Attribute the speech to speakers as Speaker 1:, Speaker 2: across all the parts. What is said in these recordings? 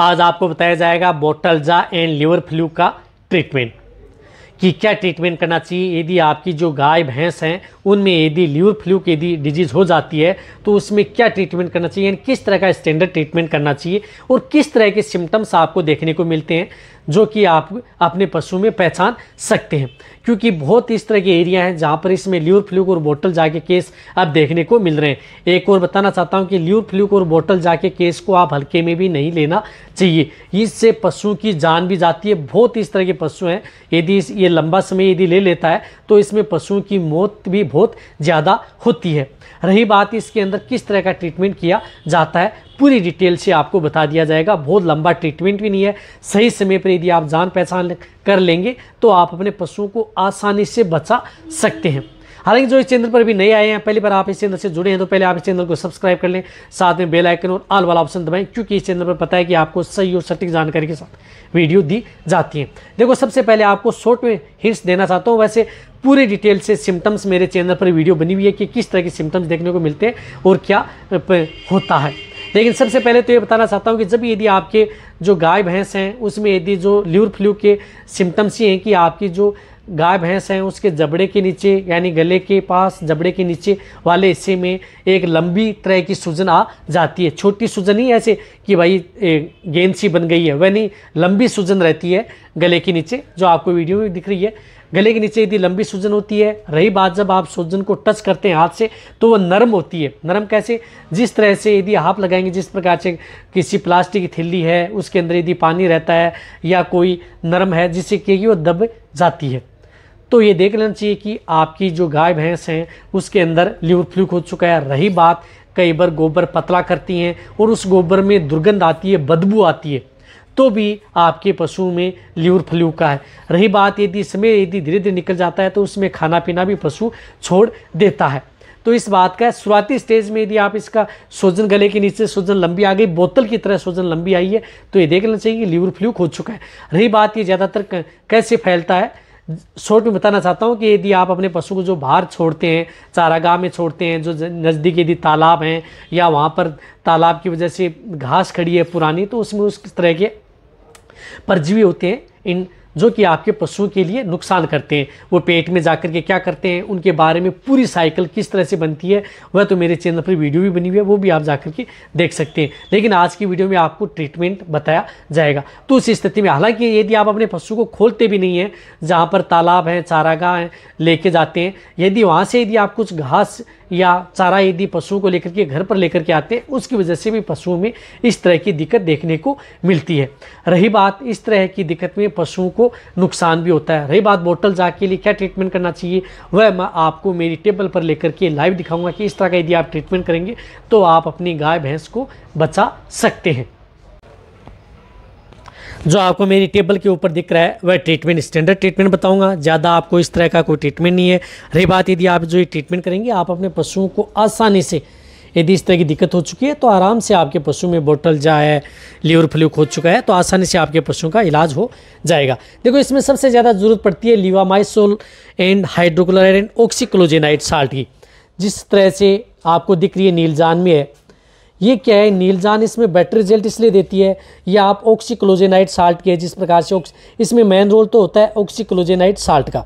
Speaker 1: आज आपको बताया जाएगा bottle jaw and liver fluke का ट्रीटमेंट कि क्या ट्रीटमेंट करना चाहिए यदि आपकी जो गाय भैंस हैं उनमें यदि लीवर फ्लू की यदि डिजीज़ हो जाती है तो उसमें क्या ट्रीटमेंट करना चाहिए यानी किस तरह का स्टैंडर्ड ट्रीटमेंट करना चाहिए और किस तरह के सिम्टम्स आपको देखने को मिलते हैं जो कि आप अपने पशु में पहचान सकते हैं क्योंकि बहुत इस तरह के एरिया हैं जहाँ पर इसमें ल्यूर फ्लूक और बोटल जाके केस आप देखने को मिल रहे हैं एक और बताना चाहता हूँ कि ल्यूर फ्लूक और बोटल जाके केस को आप हल्के में भी नहीं लेना चाहिए इससे पशु की जान भी जाती है बहुत इस तरह के पशु हैं यदि ये लंबा समय यदि ले लेता है तो इसमें पशुओं की मौत भी बहुत ज़्यादा होती है रही बात इसके अंदर किस तरह का ट्रीटमेंट किया जाता है पूरी डिटेल से आपको बता दिया जाएगा बहुत लंबा ट्रीटमेंट भी नहीं है सही समय पर यदि आप जान पहचान कर लेंगे तो आप अपने पशुओं को आसानी से बचा सकते हैं हालांकि जो इस चैनल पर भी नए आए हैं पहली बार आप इस चैनल से जुड़े हैं तो पहले आप इस चैनल को सब्सक्राइब कर लें साथ में बेल आइकन और ऑल वाला ऑप्शन दबाएं क्योंकि इस चैनल पर पता है कि आपको सही और सटीक जानकारी के साथ वीडियो दी जाती है देखो सबसे पहले आपको शॉर्ट में हिंट्स देना चाहता हूँ वैसे पूरी डिटेल से सिम्टम्स मेरे चैनल पर वीडियो बनी हुई है कि किस तरह के सिम्टम्स देखने को मिलते हैं और क्या होता है लेकिन सबसे पहले तो ये बताना चाहता हूँ कि जब यदि आपके जो गाय भैंस हैं उसमें यदि जो ल्यूर फ्लू के सिम्टम्स ये हैं कि आपकी जो गाय भैंस हैं उसके जबड़े के नीचे यानी गले के पास जबड़े के नीचे वाले हिस्से में एक लंबी तरह की सूजन आ जाती है छोटी सूजन ही ऐसे कि भाई गेंद सी बन गई है वह नहीं लंबी सूजन रहती है गले के नीचे जो आपको वीडियो में दिख रही है गले के नीचे यदि लंबी सूजन होती है रही बात जब आप सूजन को टच करते हैं हाथ से तो वह नरम होती है नरम कैसे जिस तरह से यदि आप लगाएंगे जिस प्रकार से किसी प्लास्टिक की थैली है उसके अंदर यदि पानी रहता है या कोई नरम है जिससे कि वह दब जाती है तो ये देख लेना चाहिए कि आपकी जो गाय भैंस हैं उसके अंदर ल्यूर फ्लूक हो चुका है रही बात कई बार गोबर पतला करती हैं और उस गोबर में दुर्गंध आती है बदबू आती है तो भी आपके पशु में ल्यूर फ्लू का है रही बात यदि इसमें यदि धीरे धीरे निकल जाता है तो उसमें खाना पीना भी पशु छोड़ देता है तो इस बात का शुरुआती स्टेज में यदि आप इसका सोजन गले के नीचे सोजन लंबी आ गई बोतल की तरह सोजन लंबी आई है तो ये देख लेना चाहिए कि लीवर फ्लू हो चुका है रही बात ये ज़्यादातर कैसे फैलता है शॉर्ट में बताना चाहता हूँ कि यदि आप अपने पशु को जो बाहर छोड़ते हैं चारागाह में छोड़ते हैं जो नज़दीक यदि तालाब हैं या वहाँ पर तालाब की वजह से घास खड़ी है पुरानी तो उसमें उस तरह के परजीवी होते हैं इन जो कि आपके पशुओं के लिए नुकसान करते हैं वो पेट में जाकर के क्या करते हैं उनके बारे में पूरी साइकिल किस तरह से बनती है वह तो मेरे चैनल पर वीडियो भी बनी हुई है वो भी आप जाकर के देख सकते हैं लेकिन आज की वीडियो में आपको ट्रीटमेंट बताया जाएगा तो उस स्थिति में हालांकि यदि आप अपने पशु को खोलते भी नहीं हैं जहाँ पर तालाब हैं चारागाह हैं लेके जाते हैं यदि वहाँ से यदि आप कुछ घास या चारा यदि पशुओं को लेकर के घर पर लेकर के आते हैं उसकी वजह से भी पशुओं में इस तरह की दिक्कत देखने को मिलती है रही बात इस तरह की दिक्कत में पशुओं को नुकसान भी होता है रही बात बोटल जा के लिए क्या ट्रीटमेंट करना चाहिए वह मैं आपको मेरी टेबल पर लेकर के लाइव दिखाऊंगा कि इस तरह का यदि आप ट्रीटमेंट करेंगे तो आप अपनी गाय भैंस को बचा सकते हैं जो आपको मेरी टेबल के ऊपर दिख रहा है वह ट्रीटमेंट स्टैंडर्ड ट्रीटमेंट बताऊंगा ज़्यादा आपको इस तरह का कोई ट्रीटमेंट नहीं है रही बात यदि आप जो ये ट्रीटमेंट करेंगे आप अपने पशुओं को आसानी से यदि इस तरह की दिक्कत हो चुकी है तो आराम से आपके पशु में बोटल जाए लीवर फ्लूक हो चुका है तो आसानी से आपके पशुओं का इलाज हो जाएगा देखो इसमें सबसे ज़्यादा ज़रूरत पड़ती है levamisole and hydrochloride and oxyclozanide salt की जिस तरह से आपको दिख रही है नीलजान में है ये क्या है नीलजान इसमें बेटर रिजल्ट इसलिए देती है या आप ऑक्सीक्लोजेनाइट साल्ट के जिस प्रकार से इसमें मेन रोल तो होता है ऑक्सीक्लोजेनाइट साल्ट का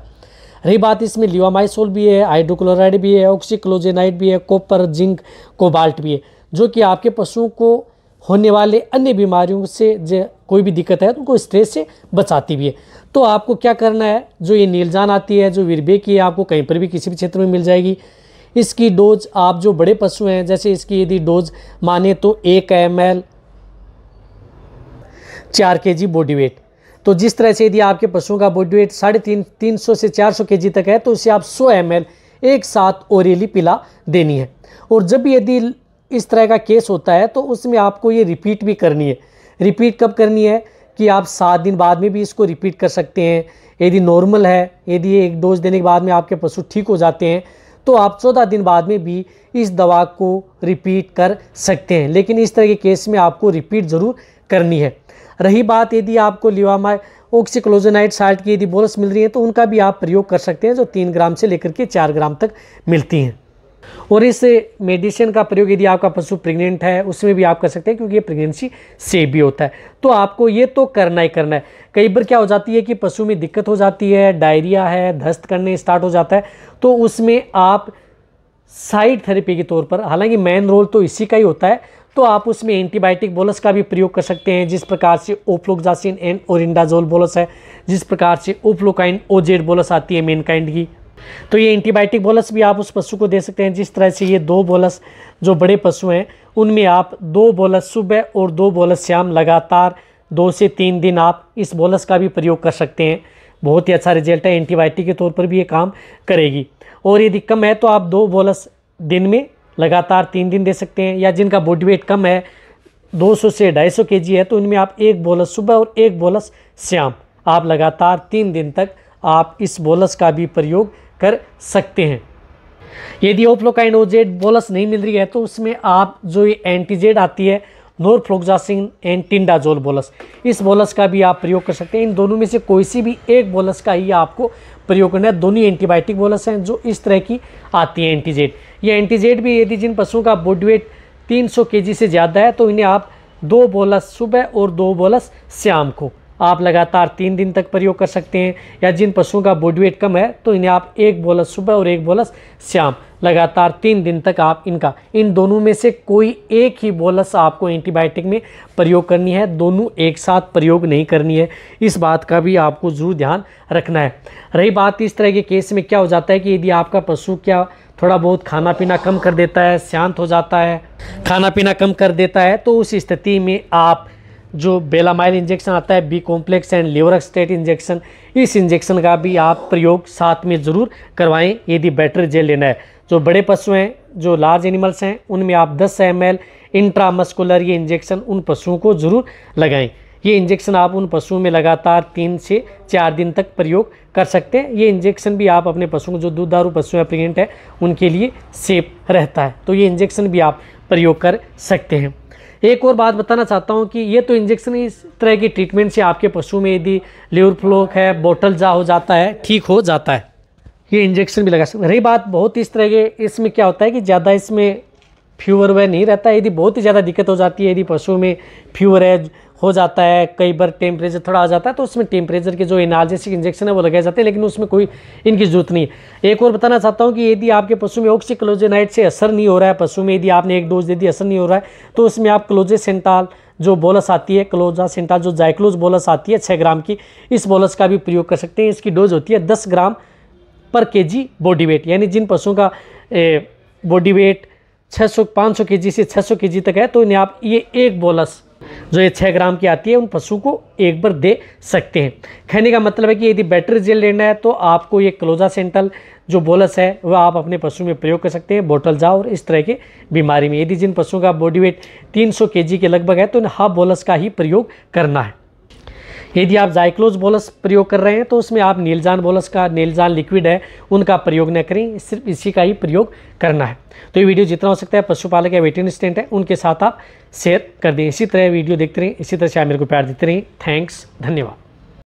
Speaker 1: रही बात इसमें लिवामाइसोल भी है हाइड्रोक्लोराइड भी है ऑक्सीक्लोजेनाइट भी है कॉपर जिंक कोबाल्ट भी है जो कि आपके पशुओं को होने वाले अन्य बीमारियों से जो कोई भी दिक्कत है तो उनको स्ट्रेस से बचाती भी है तो आपको क्या करना है जो ये नीलजान आती है जो विरबे की है आपको कहीं पर भी किसी भी क्षेत्र में मिल जाएगी इसकी डोज आप जो बड़े पशु हैं जैसे इसकी यदि डोज माने तो एक एम एल चार के जी बॉडी वेट तो जिस तरह से यदि आपके पशुओं का बॉडी वेट साढ़े तीन तीन सौ से चार सौ के जी तक है तो उसे आप सौ एम एल एक साथ ओरेली पिला देनी है और जब यदि इस तरह का केस होता है तो उसमें आपको ये रिपीट भी करनी है रिपीट कब करनी है कि आप सात दिन बाद में भी इसको रिपीट कर सकते हैं यदि नॉर्मल है यदि एक डोज देने के बाद में आपके पशु ठीक हो जाते हैं तो आप चौदह दिन बाद में भी इस दवा को रिपीट कर सकते हैं लेकिन इस तरह के केस में आपको रिपीट ज़रूर करनी है रही बात यदि आपको लिवामा ऑक्सीक्लोजोनाइट साल्ट की यदि बोरस मिल रही है तो उनका भी आप प्रयोग कर सकते हैं जो तीन ग्राम से लेकर के चार ग्राम तक मिलती हैं और इस मेडिसिन का प्रयोग यदि आपका पशु प्रेग्नेंट है उसमें भी आप कर सकते हैं क्योंकि ये प्रेगनेंसी सेफ भी होता है तो आपको ये तो करना ही करना है कई बार क्या हो जाती है कि पशु में दिक्कत हो जाती है डायरिया है धस्त करने स्टार्ट हो जाता है तो उसमें आप साइड थेरेपी के तौर पर हालांकि मेन रोल तो इसी का ही होता है तो आप उसमें एंटीबायोटिक बोलस का भी प्रयोग कर सकते हैं जिस प्रकार से ओफ्लोक्जासिन एंड ओरिंडाजोल बोलस है जिस प्रकार से ओफ्लोकाइन ओजेड बोलस आती है मेनकाइंड की तो ये एंटीबायोटिक बोलस भी आप उस पशु को दे सकते हैं जिस तरह से ये दो बोलस जो बड़े पशु हैं उनमें आप दो बोलस सुबह और दो बोलस शाम लगातार दो से तीन दिन आप इस बोलस का भी प्रयोग कर सकते हैं बहुत ही अच्छा रिजल्ट है एंटीबायोटिक के तौर पर भी ये काम करेगी और यदि कम है तो आप दो बोलस दिन में लगातार तीन दिन दे सकते हैं या जिनका बॉडी वेट कम है 200 से 250 जी है तो उनमें आप एक बोलस सुबह और एक बोलस शाम आप लगातार तीन दिन तक आप इस बोलस का भी प्रयोग कर सकते हैं यदि ओप्लोकाइनोजेड बोलस नहीं मिल रही है तो उसमें आप जो ये एंटीजेड आती है नोरफ्लोक्सासिन एंड टिंडाजोल बोलस इस बोलस का भी आप प्रयोग कर सकते हैं इन दोनों में से कोई सी भी एक बोलस का ही आपको प्रयोग करना है दोनों एंटीबायोटिक बोलस हैं जो इस तरह की आती है एंटीजेड ये एंटीजेड भी यदि जिन पशुओं का तीन सौ 300 केजी से ज़्यादा है तो इन्हें आप दो बोलस सुबह और दो बोलस शाम को आप लगातार तीन दिन तक प्रयोग कर सकते हैं या जिन पशुओं का बॉडी वेट कम है तो इन्हें आप एक बोलस सुबह और एक बोलस शाम लगातार तीन दिन तक आप इनका इन दोनों में से कोई एक ही बोलस आपको एंटीबायोटिक में प्रयोग करनी है दोनों एक साथ प्रयोग नहीं करनी है इस बात का भी आपको ज़रूर ध्यान रखना है रही बात इस तरह के केस में क्या हो जाता है कि यदि आपका पशु क्या थोड़ा बहुत खाना पीना कम कर देता है शांत हो जाता है खाना पीना कम कर देता है तो उस स्थिति में आप जो बेलामाइल इंजेक्शन आता है B complex and liver extract injection इस इंजेक्शन का भी आप प्रयोग साथ में ज़रूर करवाएं यदि बैटर जेल लेना है जो बड़े पशु हैं जो लार्ज एनिमल्स हैं उनमें आप 10 एम एल इंट्रामस्कुलर ये इंजेक्शन उन पशुओं को ज़रूर लगाएं ये इंजेक्शन आप उन पशुओं में लगातार तीन से चार दिन तक प्रयोग कर सकते हैं ये इंजेक्शन भी आप अपने पशुओं को जो दूध दारू पशु हैं प्रेगनेंट है उनके लिए सेफ रहता है तो ये इंजेक्शन भी आप प्रयोग कर सकते हैं एक और बात बताना चाहता हूँ कि ये तो इंजेक्शन इस तरह की ट्रीटमेंट से आपके पशु में यदि लेवर फ्लोक है बोटल जा हो जाता है ठीक हो जाता है ये इंजेक्शन भी लगा सकते रही बात बहुत इस तरह के इसमें क्या होता है कि ज़्यादा इसमें फीवर वह नहीं रहता यदि बहुत ही ज़्यादा दिक्कत हो जाती है यदि पशु में फीवर है हो जाता है कई बार टेम्परेचर थोड़ा आ जाता है तो उसमें टेम्परेचर के जो इनाजेसिक इंजेक्शन है वो लगाए जाते हैं लेकिन उसमें कोई इनकी ज़रूरत नहीं है एक और बताना चाहता हूँ कि यदि आपके पशु में ऑक्सीक्लोजेनाइट से असर नहीं हो रहा है पशु में यदि आपने एक डोज दे दी असर नहीं हो रहा है तो उसमें आप क्लोजे सेंटाल जो बोलस आती है क्लोजा सेंटाल जो जाइक्लोज बोलस आती है छः ग्राम की इस बोलस का भी प्रयोग कर सकते हैं इसकी डोज होती है दस ग्राम पर के जी बॉडी वेट यानी जिन पशुओं का बॉडी वेट 600 500 सौ से 600 सौ तक है तो इन्हें आप ये एक बोलस जो ये छः ग्राम की आती है उन पशु को एक बार दे सकते हैं कहने का मतलब है कि यदि बैटरी जेल लेना है तो आपको ये क्लोजा सेंटल जो बोलस है वह आप अपने पशु में प्रयोग कर सकते हैं बोटल जाओ और इस तरह के बीमारी में यदि जिन पशुओं का बॉडी वेट 300 सौ के लगभग है तो इन हाफ बोलस का ही प्रयोग करना है यदि आप जाइक्लोज बोलस प्रयोग कर रहे हैं तो उसमें आप नीलजान बोलस का नीलजान लिक्विड है उनका प्रयोग न करें सिर्फ इसी का ही प्रयोग करना है तो ये वीडियो जितना हो सकता है पशुपालक या वेटरी स्टेंट है उनके साथ आप शेयर कर दें इसी तरह वीडियो देखते रहें इसी तरह से आप मेरे को प्यार देते रहें थैंक्स धन्यवाद